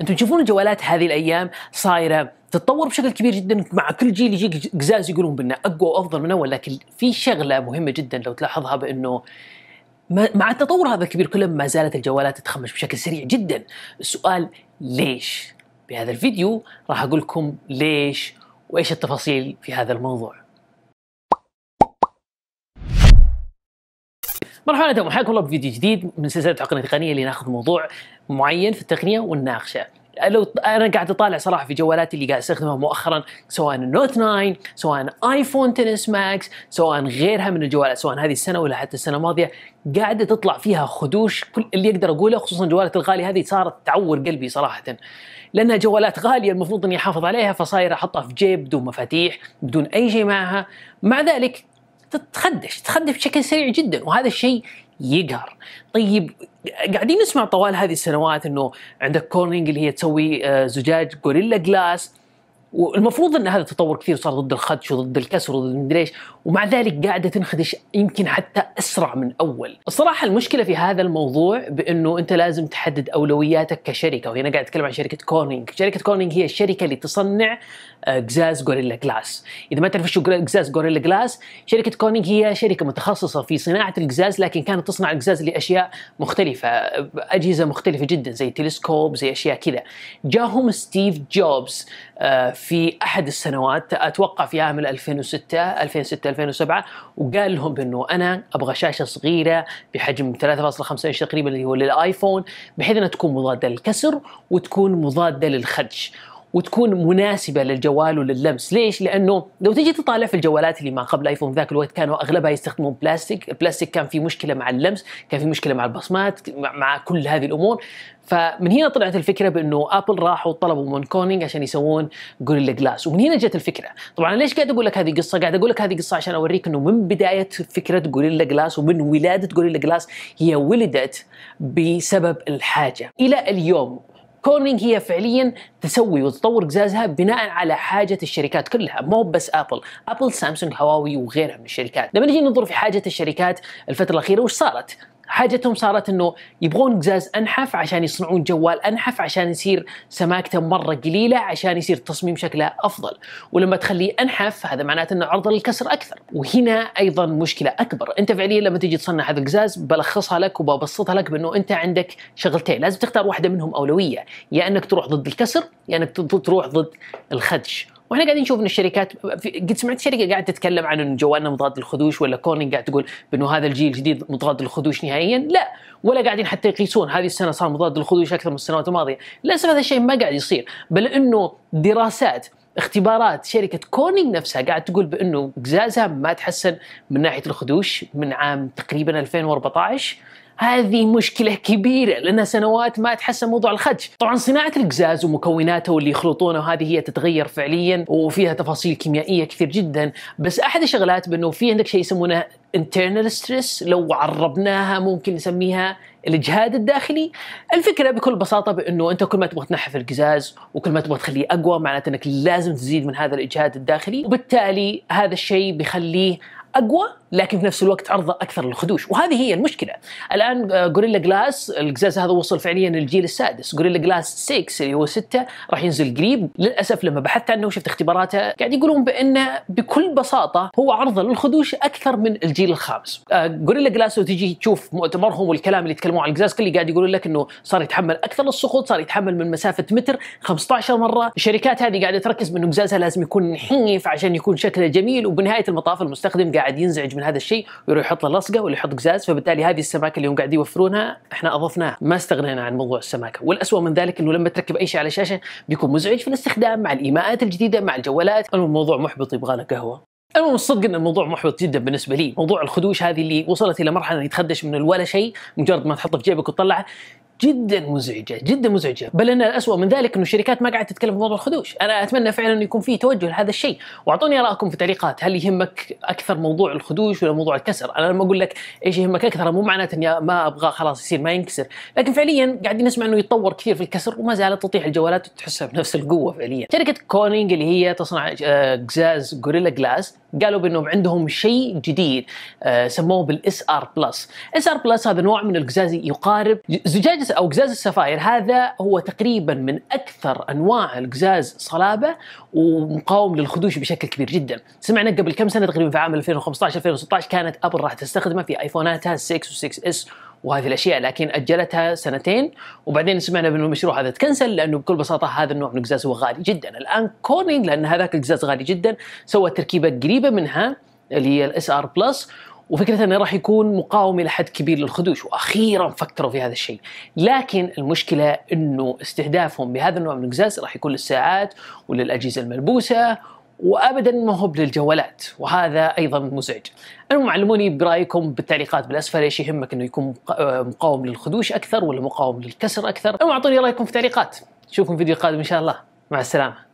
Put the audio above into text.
انتم تشوفون الجوالات هذه الايام صايره تتطور بشكل كبير جدا مع كل جيل يجيك قزاز يقولون بانه اقوى وافضل من اول لكن في شغله مهمه جدا لو تلاحظها بانه مع التطور هذا الكبير كله ما زالت الجوالات تتخمش بشكل سريع جدا السؤال ليش؟ بهذا الفيديو راح اقول لكم ليش وايش التفاصيل في هذا الموضوع مرحبا بكم حياكم الله بفيديو جديد من سلسله عقلنا التقنيه اللي ناخذ موضوع معين في التقنيه ونناقشه لو انا قاعد اطالع صراحه في جوالاتي اللي قاعد استخدمها مؤخرا سواء النوت 9 سواء ايفون 10 ماكس سواء غيرها من الجوالات سواء هذه السنه ولا حتى السنه الماضيه قاعده تطلع فيها خدوش كل اللي اقدر اقوله خصوصا الجوالات الغاليه هذه صارت تعور قلبي صراحه لانها جوالات غاليه المفروض اني احافظ عليها فصاير احطها في جيب بدون مفاتيح بدون اي شيء معها مع ذلك تتخدش تتخدش بشكل سريع جدا وهذا الشيء يقهر طيب قاعدين نسمع طوال هذه السنوات انه عندك كورنينج اللي هي تسوي آه، زجاج غوريلا جلاس والمفروض ان هذا التطور كثير صار ضد الخدش وضد الكسر وضد مدري ايش ومع ذلك قاعده تنخدش يمكن حتى اسرع من اول الصراحه المشكله في هذا الموضوع بانه انت لازم تحدد اولوياتك كشركه وهنا قاعد اتكلم عن شركه كورنينج شركه كورنينج هي الشركه اللي تصنع قزاز غوريلا جلاس اذا ما تعرف شو قزاز غوريلا جلاس شركه كورنينج هي شركه متخصصه في صناعه القزاز لكن كانت تصنع القزاز لاشياء مختلفه اجهزه مختلفه جدا زي تلسكوب زي اشياء كذا جاهم ستيف جوبز آه، في احد السنوات اتوقع في عام 2006 2006 2007 وقال لهم بانه انا ابغى شاشه صغيره بحجم 3.5 انش تقريبا اللي هو للايفون بحيث انها تكون مضاده للكسر وتكون مضاده للخدش وتكون مناسبة للجوال وللمس ليش؟ لأنه لو تجي تطالع في الجوالات اللي ما قبل ايفون ذاك الوقت كانوا أغلبها يستخدمون بلاستيك البلاستيك كان في مشكلة مع اللمس كان في مشكلة مع البصمات مع كل هذه الأمور فمن هنا طلعت الفكرة بأنه أبل راحوا طلبوا من كونينج عشان يسوون جوريلا جلاس ومن هنا جت الفكرة طبعا ليش قاعد أقول لك هذه قصة قاعد أقول لك هذه قصة عشان أوريك أنه من بداية فكرة جوريلا جلاس ومن ولادة جوريلا جلاس هي ولدت بسبب الحاجة إلى اليوم كورنينج هي فعليا تسوي وتطور قزازها بناء على حاجه الشركات كلها مو بس ابل ابل سامسونج هواوي وغيرها من الشركات لما نجي ننظر في حاجه الشركات الفتره الاخيره وش صارت حاجتهم صارت انه يبغون قزاز انحف عشان يصنعون جوال انحف عشان يصير سماكته مره قليله عشان يصير تصميم شكله افضل، ولما تخليه انحف هذا معناته انه عرضه للكسر اكثر، وهنا ايضا مشكله اكبر، انت فعليا لما تجي تصنع هذا القزاز بلخصها لك وببسطها لك بانه انت عندك شغلتين، لازم تختار واحده منهم اولويه، يا انك تروح ضد الكسر يا انك تروح ضد الخدش، واحنا قاعدين نشوف ان الشركات قد سمعت شركه قاعده تتكلم عن انه جوالنا مضاد للخدوش ولا كورنينج قاعد تقول بانه هذا الجيل الجديد مضاد للخدوش نهائيا لا ولا قاعدين حتى يقيسون هذه السنه صار مضاد للخدوش اكثر من السنوات الماضيه للاسف هذا الشيء ما قاعد يصير بل انه دراسات اختبارات شركة كونينج نفسها قاعد تقول بأنه قزازها ما تحسن من ناحية الخدوش من عام تقريبا 2014 هذه مشكلة كبيرة لنا سنوات ما تحسن موضوع الخدش طبعا صناعة القزاز ومكوناته واللي يخلطونه وهذه هي تتغير فعليا وفيها تفاصيل كيميائية كثير جدا بس أحد الشغلات بأنه في عندك شيء يسمونه internal stress لو عربناها ممكن نسميها الاجهاد الداخلي الفكره بكل بساطه بانه انت كل ما تبغى تنحف القزاز وكل ما تبغى تخليه اقوى معناته انك لازم تزيد من هذا الاجهاد الداخلي وبالتالي هذا الشيء بيخليه اقوى لكن في نفس الوقت عرضه اكثر للخدوش وهذه هي المشكله الان جوريلا آه، جلاس القزاز هذا وصل فعليا للجيل السادس جوريلا جلاس 6 اللي هو 6 راح ينزل قريب للاسف لما بحثت عنه وشفت اختباراته قاعد يقولون بانه بكل بساطه هو عرضه للخدوش اكثر من الجيل الخامس جوريلا جلاس وتجي تشوف مؤتمرهم والكلام اللي يتكلمون عن القزاز كله قاعد يقولون لك انه صار يتحمل اكثر السقوط صار يتحمل من مسافه متر 15 مره الشركات هذه قاعده تركز بانه قزازها لازم يكون نحيف عشان يكون شكله جميل وبنهايه المطاف المستخدم قاعد ينزعج من من هذا الشيء ويروح يحط له لصقه ولا يحط قزاز فبالتالي هذه السماكه اللي هم قاعد يوفرونها احنا اضفناها ما استغنينا عن موضوع السماكه والاسوء من ذلك انه لما تركب اي شيء على الشاشه بيكون مزعج في الاستخدام مع الايماءات الجديده مع الجوالات الموضوع محبط يبغى له قهوه المهم الصدق ان الموضوع محبط جدا بالنسبه لي، موضوع الخدوش هذه اللي وصلت الى مرحله ان يتخدش من ولا شيء مجرد ما تحطه في جيبك وتطلعه جدا مزعجه جدا مزعجه بل ان الاسوء من ذلك انه الشركات ما قاعده تتكلم في موضوع الخدوش انا اتمنى فعلا انه يكون في توجه لهذا الشيء واعطوني ارائكم في التعليقات هل يهمك اكثر موضوع الخدوش ولا موضوع الكسر انا لما اقول لك ايش يهمك اكثر مو معناته اني ما ابغى خلاص يصير ما ينكسر لكن فعليا قاعدين نسمع انه يتطور كثير في الكسر وما زالت تطيح الجوالات وتحسها بنفس القوه فعليا شركه كونينج اللي هي تصنع قزاز آه، غوريلا جلاس قالوا بانهم عندهم شيء جديد آه، سموه بالاس ار بلس، اس ار بلس هذا نوع من القزاز يقارب زجاج او قزاز السفاير هذا هو تقريبا من اكثر انواع القزاز صلابه ومقاوم للخدوش بشكل كبير جدا، سمعنا قبل كم سنه تقريبا في عام 2015 2016 كانت ابل راح تستخدمه في ايفوناتها 6 و 6 اس وهذه الاشياء لكن اجلتها سنتين وبعدين سمعنا بانه المشروع هذا تكنسل لانه بكل بساطه هذا النوع من القزاز هو غالي جدا الان كورنينج لان هذاك القزاز غالي جدا سوى تركيبه قريبه منها اللي هي الاس ار بلس وفكرة انه راح يكون مقاوم الى حد كبير للخدوش واخيرا فكروا في هذا الشيء، لكن المشكله انه استهدافهم بهذا النوع من القزاز راح يكون للساعات وللاجهزه الملبوسه وابدا ما هو للجوالات وهذا ايضا مزعج. المهم علموني برايكم بالتعليقات بالاسفل ايش يهمك انه يكون آه، مقاوم للخدوش اكثر ولا مقاوم للكسر اكثر؟ المهم اعطوني رايكم في التعليقات. نشوفكم في فيديو قادم ان شاء الله. مع السلامه.